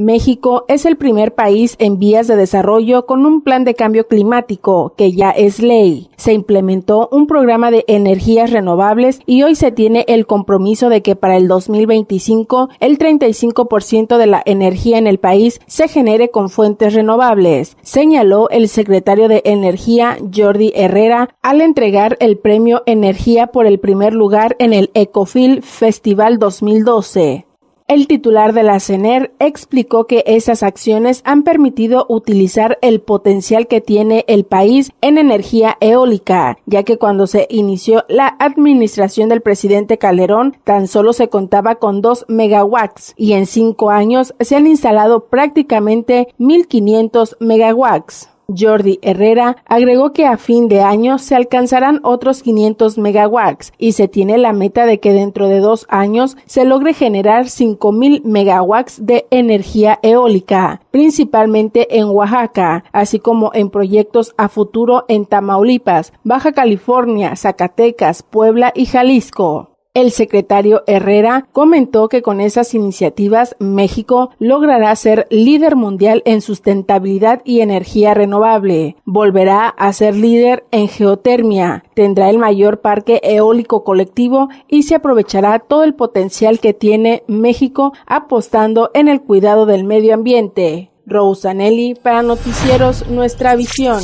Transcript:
México es el primer país en vías de desarrollo con un plan de cambio climático que ya es ley. Se implementó un programa de energías renovables y hoy se tiene el compromiso de que para el 2025 el 35% de la energía en el país se genere con fuentes renovables, señaló el secretario de Energía Jordi Herrera al entregar el premio Energía por el primer lugar en el Ecofil Festival 2012. El titular de la CENER explicó que esas acciones han permitido utilizar el potencial que tiene el país en energía eólica, ya que cuando se inició la administración del presidente Calderón tan solo se contaba con 2 megawatts y en cinco años se han instalado prácticamente 1.500 megawatts. Jordi Herrera, agregó que a fin de año se alcanzarán otros 500 megawatts y se tiene la meta de que dentro de dos años se logre generar 5.000 megawatts de energía eólica, principalmente en Oaxaca, así como en proyectos a futuro en Tamaulipas, Baja California, Zacatecas, Puebla y Jalisco. El secretario Herrera comentó que con esas iniciativas México logrará ser líder mundial en sustentabilidad y energía renovable, volverá a ser líder en geotermia, tendrá el mayor parque eólico colectivo y se aprovechará todo el potencial que tiene México apostando en el cuidado del medio ambiente. Rosanelli para Noticieros Nuestra Visión.